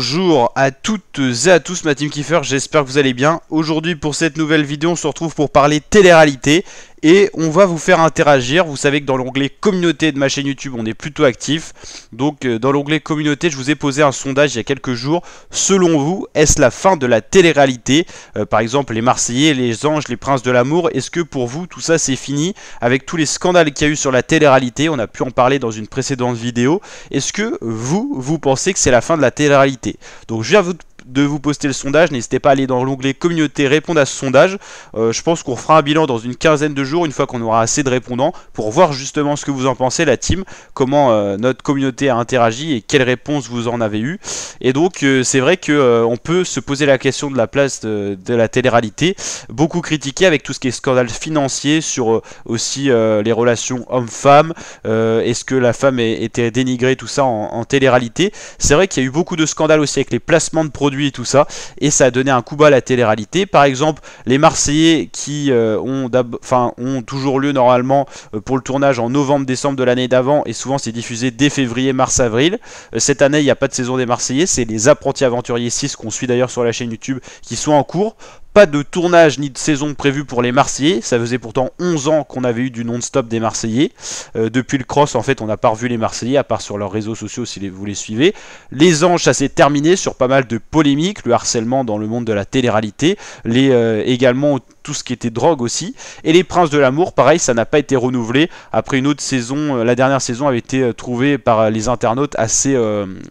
Bonjour à toutes et à tous ma team kiffer, j'espère que vous allez bien. Aujourd'hui pour cette nouvelle vidéo on se retrouve pour parler télé-réalité et on va vous faire interagir. Vous savez que dans l'onglet communauté de ma chaîne YouTube, on est plutôt actif. Donc euh, dans l'onglet communauté, je vous ai posé un sondage il y a quelques jours. Selon vous, est-ce la fin de la télé-réalité euh, Par exemple, les Marseillais, les Anges, les Princes de l'amour. Est-ce que pour vous, tout ça c'est fini Avec tous les scandales qu'il y a eu sur la télé-réalité, on a pu en parler dans une précédente vidéo. Est-ce que vous, vous pensez que c'est la fin de la télé-réalité Donc je viens vous de vous poster le sondage. N'hésitez pas à aller dans l'onglet communauté, répondre à ce sondage. Euh, je pense qu'on fera un bilan dans une quinzaine de jours, une fois qu'on aura assez de répondants, pour voir justement ce que vous en pensez, la team, comment euh, notre communauté a interagi et quelles réponses vous en avez eu. Et donc, euh, c'est vrai que on peut se poser la question de la place de, la télé-réalité, beaucoup critiquée avec tout ce qui est scandale financier sur aussi les relations hommes-femmes. Est-ce que la femme était dénigrée, tout ça en, en télé-réalité C'est vrai qu'il y a eu beaucoup de scandales aussi avec les placements de produits et tout ça. Et ça a donné un coup bas à la télé-réalité. Par exemple, les Marseillais qui euh, ont, enfin, ont toujours lieu normalement euh, pour le tournage en novembre-décembre de l'année d'avant. Et souvent, c'est diffusé dès février, mars-avril. Euh, cette année, il n'y a pas de saison des Marseillais. C'est les apprentis aventuriers 6 qu'on suit d'ailleurs sur la chaîne YouTube qui sont en cours. Pas de tournage ni de saison prévue pour les Marseillais. Ça faisait pourtant 11 ans qu'on avait eu du non-stop des Marseillais. Euh, depuis le cross, en fait, on n'a pas revu les Marseillais, à part sur leurs réseaux sociaux si vous les suivez. Les anges, ça s'est terminé sur pas mal de polémiques, le harcèlement dans le monde de la télé-réalité, les, euh, également tout ce qui était drogue aussi. Et les Princes de l'amour, pareil, ça n'a pas été renouvelé. Après une autre saison, euh, la dernière saison avait été euh, trouvée par euh, les internautes assez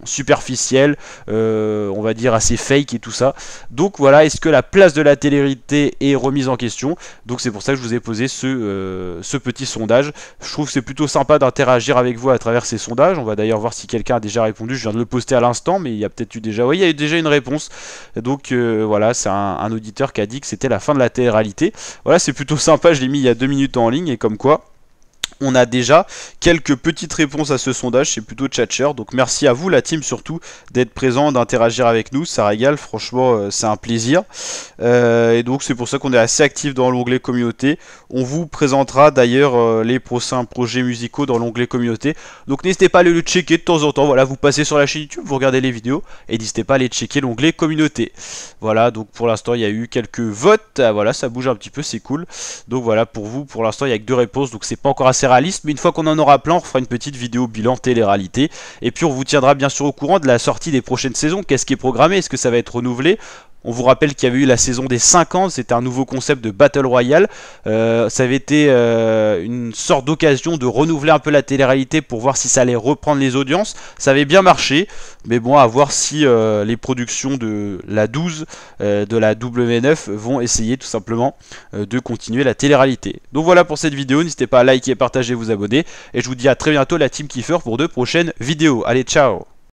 superficielle, on va dire assez fake et tout ça. Donc voilà, est-ce que la place de la télérité est remise en question Donc c'est pour ça que je vous ai posé ce, ce petit sondage. Je trouve que c'est plutôt sympa d'interagir avec vous à travers ces sondages. On va d'ailleurs voir si quelqu'un a déjà répondu. Je viens de le poster à l'instant, mais il y a peut-être eu déjà... Oui, il y a eu déjà une réponse. Donc voilà, c'est un, auditeur qui a dit que c'était la fin de la télérité. Voilà, c'est plutôt sympa, je l'ai mis il y a deux minutes en ligne et comme quoi on a déjà quelques petites réponses à ce sondage, c'est plutôt Tchatcher. Donc merci à vous la team surtout d'être présent, d'interagir avec nous, ça régale, franchement euh, c'est un plaisir. Euh, et donc c'est pour ça qu'on est assez actif dans l'onglet communauté. On vous présentera d'ailleurs euh, les prochains projets musicaux dans l'onglet communauté. Donc n'hésitez pas à aller le checker de temps en temps, voilà, vous passez sur la chaîne YouTube, vous regardez les vidéos et n'hésitez pas à aller checker l'onglet communauté. Voilà, donc pour l'instant il y a eu quelques votes, ah, voilà, ça bouge un petit peu, c'est cool. Donc voilà, pour vous, pour l'instant il y a que deux réponses, donc c'est pas encore assez mais une fois qu'on en aura plein, on fera une petite vidéo bilan télé-réalité. Et puis on vous tiendra bien sûr au courant de la sortie des prochaines saisons, qu'est-ce qui est programmé, est-ce que ça va être renouvelé on vous rappelle qu'il y avait eu la saison des 50, c'était un nouveau concept de Battle Royale. Euh, ça avait été euh, une sorte d'occasion de renouveler un peu la télé-réalité pour voir si ça allait reprendre les audiences. Ça avait bien marché, mais bon, à voir si euh, les productions de la 12, de la W9 vont essayer tout simplement de continuer la télé-réalité. Donc voilà pour cette vidéo, n'hésitez pas à liker, partager, vous abonner. Et je vous dis à très bientôt la Team Kiefer pour de prochaines vidéos. Allez, ciao